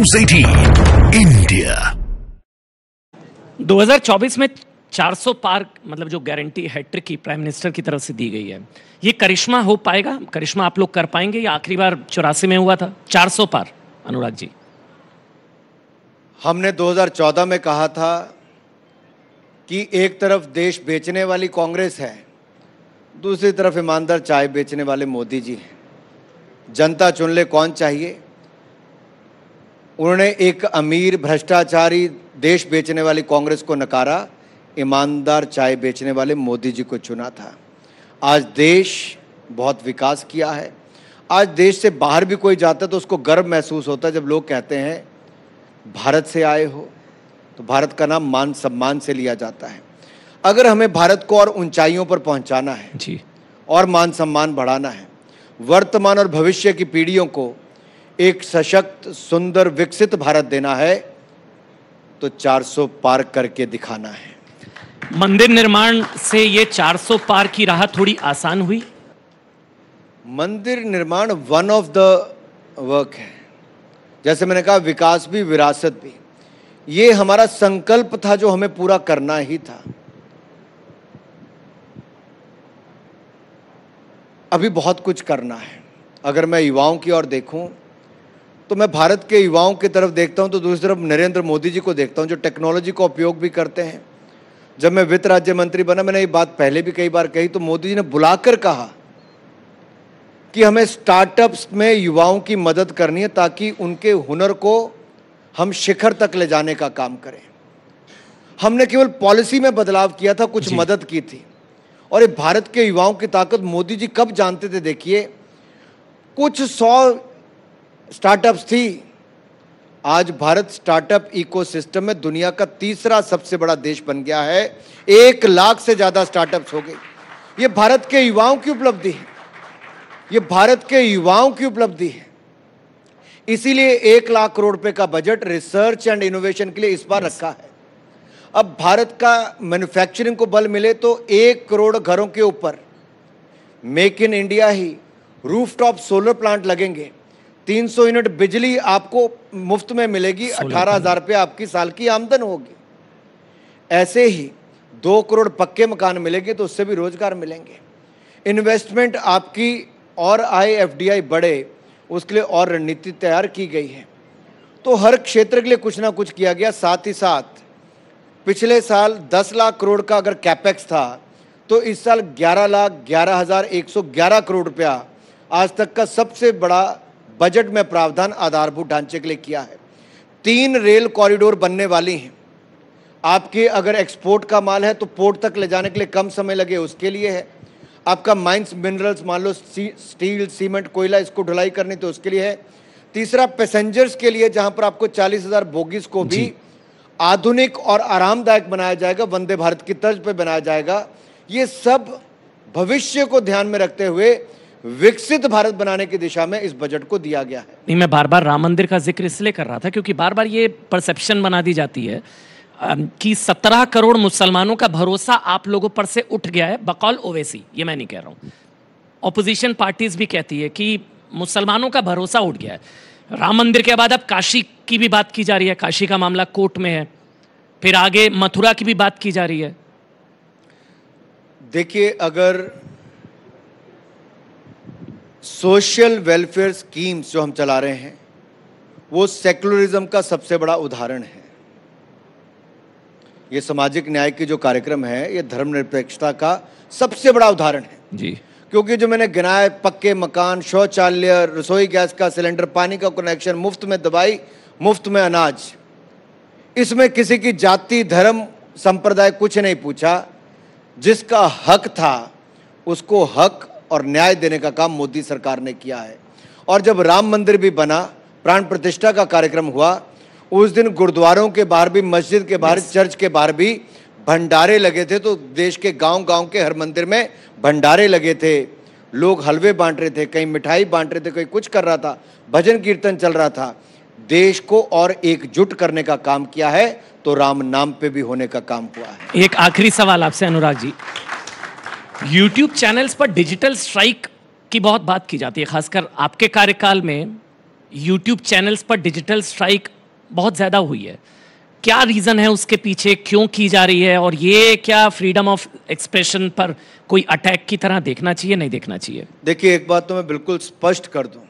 News 18 India 2024 में 400 पार मतलब जो गारंटी हैट्रिक की प्राइम मिनिस्टर की तरफ से दी गई है ये करिश्मा हो पाएगा करिश्मा आप लोग कर पाएंगे ये आखिरी बार चौरासी में हुआ था 400 पार अनुराग जी हमने 2014 में कहा था कि एक तरफ देश बेचने वाली कांग्रेस है दूसरी तरफ ईमानदार चाय बेचने वाले मोदी जी हैं जनता चुन ले कौन चाहिए उन्होंने एक अमीर भ्रष्टाचारी देश बेचने वाली कांग्रेस को नकारा ईमानदार चाय बेचने वाले मोदी जी को चुना था आज देश बहुत विकास किया है आज देश से बाहर भी कोई जाता है तो उसको गर्व महसूस होता है जब लोग कहते हैं भारत से आए हो तो भारत का नाम मान सम्मान से लिया जाता है अगर हमें भारत को और ऊंचाइयों पर पहुंचाना है जी और मान सम्मान बढ़ाना है वर्तमान और भविष्य की पीढ़ियों को एक सशक्त सुंदर विकसित भारत देना है तो 400 पार करके दिखाना है मंदिर निर्माण से ये 400 पार की राह थोड़ी आसान हुई मंदिर निर्माण वन ऑफ द वर्क है जैसे मैंने कहा विकास भी विरासत भी ये हमारा संकल्प था जो हमें पूरा करना ही था अभी बहुत कुछ करना है अगर मैं युवाओं की ओर देखूं तो मैं भारत के युवाओं की तरफ देखता हूँ तो दूसरी तरफ नरेंद्र मोदी जी को देखता हूँ जो टेक्नोलॉजी का उपयोग भी करते हैं जब मैं वित्त राज्य मंत्री बना मैंने ये बात पहले भी कई बार कही तो मोदी जी ने बुलाकर कहा कि हमें स्टार्टअप्स में युवाओं की मदद करनी है ताकि उनके हुनर को हम शिखर तक ले जाने का काम करें हमने केवल पॉलिसी में बदलाव किया था कुछ मदद की थी और ये भारत के युवाओं की ताकत मोदी जी कब जानते थे देखिए कुछ सौ स्टार्टअप्स थी आज भारत स्टार्टअप इकोसिस्टम में दुनिया का तीसरा सबसे बड़ा देश बन गया है एक लाख से ज़्यादा स्टार्टअप्स हो गए ये भारत के युवाओं की उपलब्धि है ये भारत के युवाओं की उपलब्धि है इसीलिए एक लाख करोड़ रुपए का बजट रिसर्च एंड इनोवेशन के लिए इस बार yes. रखा है अब भारत का मैन्युफैक्चरिंग को बल मिले तो एक करोड़ घरों के ऊपर मेक इन इंडिया ही रूफटॉप सोलर प्लांट लगेंगे 300 यूनिट बिजली आपको मुफ्त में मिलेगी अठारह हजार रुपये आपकी साल की आमदन होगी ऐसे ही दो करोड़ पक्के मकान मिलेंगे तो उससे भी रोजगार मिलेंगे इन्वेस्टमेंट आपकी और आए आई बढ़े उसके लिए और रणनीति तैयार की गई है तो हर क्षेत्र के लिए कुछ ना कुछ किया गया साथ ही साथ पिछले साल 10 लाख करोड़ का अगर कैपेक्स था तो इस साल 11 लाख ग्यारह हज़ार एक सौ ग्यारह करोड़ रुपया आज तक का सबसे बड़ा बजट में प्रावधान आधारभूत ढांचे के लिए किया है तीन रेल कॉरिडोर बनने वाली हैं आपके अगर एक्सपोर्ट का माल है तो पोर्ट तक ले जाने के लिए कम समय लगे उसके लिए है आपका माइंस मिनरल्स मान लो स्टील सीमेंट कोयला इसको ढुलाई करनी तो उसके लिए है तीसरा पैसेंजर्स के लिए जहां पर आपको चालीस हजार बोगीज को भी आधुनिक और आरामदायक बनाया जाएगा वंदे भारत की तर्ज पर बनाया जाएगा ये सब भविष्य को ध्यान में रखते हुए विकसित भारत बनाने की दिशा में इस बजट को दिया गया है नहीं मैं बार बार राम मंदिर का जिक्र इसलिए कर रहा था क्योंकि बार बार ये परसेप्शन बना दी जाती है कि सत्रह करोड़ मुसलमानों का भरोसा आप लोगों पर से उठ गया है बकौल ओवैसी ये मैं नहीं कह रहा हूँ ऑपोजिशन पार्टीज भी कहती है कि मुसलमानों का भरोसा उठ गया है राम मंदिर के बाद अब काशी की भी बात की जा रही है काशी का मामला कोर्ट में है फिर आगे मथुरा की भी बात की जा रही है देखिए अगर सोशल वेलफेयर स्कीम्स जो हम चला रहे हैं वो सेकुलरिज्म का सबसे बड़ा उदाहरण है ये सामाजिक न्याय की जो कार्यक्रम है ये धर्मनिरपेक्षता का सबसे बड़ा उदाहरण है जी क्योंकि जो मैंने गिनाए पक्के मकान शौचालय रसोई गैस का सिलेंडर पानी का कनेक्शन मुफ्त में दवाई मुफ्त में अनाज इसमें किसी की जाति धर्म संप्रदाय कुछ नहीं पूछा जिसका हक था उसको हक और न्याय देने का काम मोदी सरकार ने किया है और जब राम मंदिर भी बना प्राण प्रतिष्ठा का कार्यक्रम हुआ उस दिन गुरुद्वारों के बाहर भी मस्जिद के बाहर चर्च के बाहर भी भंडारे लगे थे तो देश के गांव गांव के हर मंदिर में भंडारे लगे थे लोग हलवे बांट रहे थे कहीं मिठाई बांट रहे थे कहीं कुछ कर रहा था भजन कीर्तन चल रहा था देश को और एकजुट करने का काम किया है तो राम नाम पे भी होने का काम हुआ है एक आखिरी सवाल आपसे अनुराग जी यूट्यूब चैनल्स पर डिजिटल स्ट्राइक की बहुत बात की जाती है खासकर आपके कार्यकाल में यूट्यूब चैनल्स पर डिजिटल स्ट्राइक बहुत ज़्यादा हुई है क्या रीज़न है उसके पीछे क्यों की जा रही है और ये क्या फ्रीडम ऑफ एक्सप्रेशन पर कोई अटैक की तरह देखना चाहिए नहीं देखना चाहिए देखिए एक बात तो मैं बिल्कुल स्पष्ट कर दूं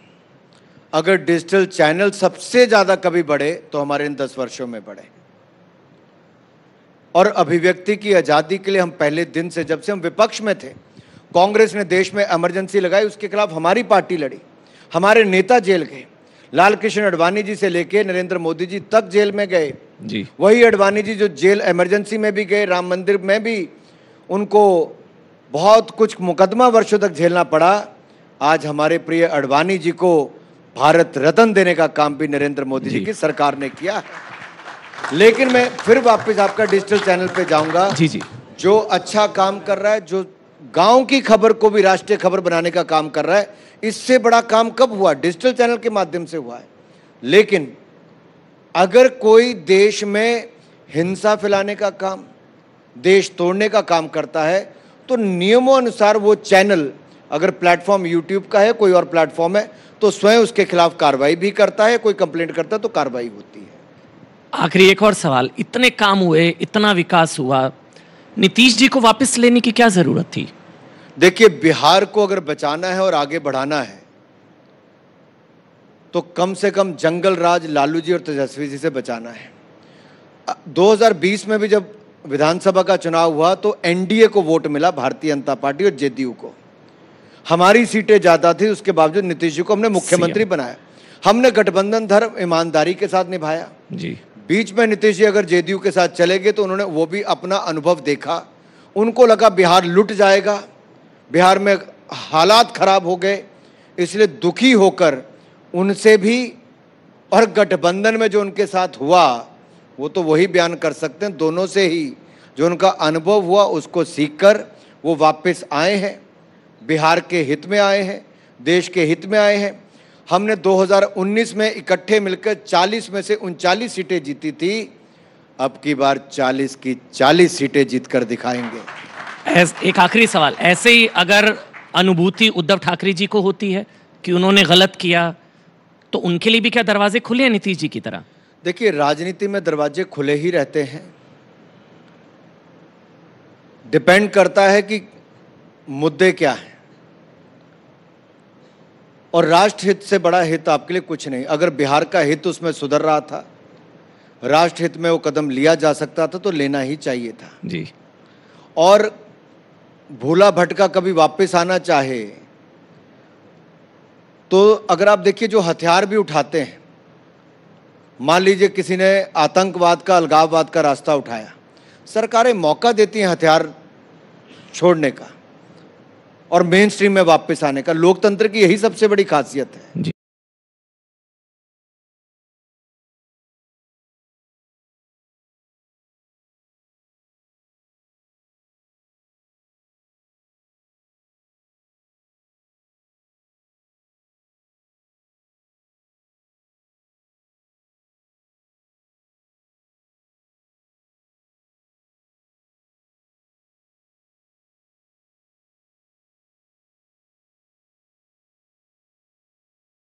अगर डिजिटल चैनल सबसे ज़्यादा कभी बढ़े तो हमारे इन दस वर्षों में बढ़े और अभिव्यक्ति की आज़ादी के लिए हम पहले दिन से जब से हम विपक्ष में थे कांग्रेस ने देश में एमरजेंसी लगाई उसके खिलाफ हमारी पार्टी लड़ी हमारे नेता जेल गए लाल कृष्ण अडवाणी जी से लेके नरेंद्र मोदी जी तक जेल में गए जी वही अडवाणी जी जो जेल एमरजेंसी में भी गए राम मंदिर में भी उनको बहुत कुछ मुकदमा वर्षों तक झेलना पड़ा आज हमारे प्रिय अडवाणी जी को भारत रत्न देने का काम भी नरेंद्र मोदी जी, जी की सरकार ने किया है लेकिन मैं फिर वापस आपका डिजिटल चैनल पे जाऊंगा जी जी जो अच्छा काम कर रहा है जो गांव की खबर को भी राष्ट्रीय खबर बनाने का काम कर रहा है इससे बड़ा काम कब हुआ डिजिटल चैनल के माध्यम से हुआ है लेकिन अगर कोई देश में हिंसा फैलाने का काम देश तोड़ने का काम करता है तो नियमों अनुसार वो चैनल अगर प्लेटफॉर्म यूट्यूब का है कोई और प्लेटफॉर्म है तो स्वयं उसके खिलाफ कार्रवाई भी करता है कोई कंप्लेंट करता है तो कार्रवाई होती है आखिरी एक और सवाल इतने काम हुए इतना विकास हुआ नीतीश जी को वापस लेने की क्या ज़रूरत थी देखिए बिहार को अगर बचाना है और आगे बढ़ाना है तो कम से कम जंगल राज लालू जी और तेजस्वी जी से बचाना है 2020 में भी जब विधानसभा का चुनाव हुआ तो एनडीए को वोट मिला भारतीय जनता पार्टी और जेडीयू को हमारी सीटें ज़्यादा थी उसके बावजूद नीतीश जी को हमने मुख्यमंत्री बनाया हमने गठबंधन धर्म ईमानदारी के साथ निभाया जी बीच में नीतीश जी अगर जेडीयू के साथ चले गए तो उन्होंने वो भी अपना अनुभव देखा उनको लगा बिहार लुट जाएगा बिहार में हालात खराब हो गए इसलिए दुखी होकर उनसे भी और गठबंधन में जो उनके साथ हुआ वो तो वही बयान कर सकते हैं दोनों से ही जो उनका अनुभव हुआ उसको सीखकर वो वापस आए हैं बिहार के हित में आए हैं देश के हित में आए हैं हमने 2019 में इकट्ठे मिलकर 40 में से उनचालीस सीटें जीती थी अब की बार 40 की 40 सीटें जीतकर दिखाएंगे एक आखिरी सवाल ऐसे ही अगर अनुभूति उद्धव ठाकरे जी को होती है कि उन्होंने गलत किया तो उनके लिए भी क्या दरवाजे खुले हैं नीतीश जी की तरह देखिए राजनीति में दरवाजे खुले ही रहते हैं डिपेंड करता है कि मुद्दे क्या हैं और राष्ट्र हित से बड़ा हित आपके लिए कुछ नहीं अगर बिहार का हित उसमें सुधर रहा था राष्ट्र हित में वो कदम लिया जा सकता था तो लेना ही चाहिए था जी और भूला भटका कभी वापस आना चाहे तो अगर आप देखिए जो हथियार भी उठाते हैं मान लीजिए किसी ने आतंकवाद का अलगाववाद का रास्ता उठाया सरकारें मौका देती हैं हथियार छोड़ने का और मेन स्ट्रीम में वापस आने का लोकतंत्र की यही सबसे बड़ी खासियत है जी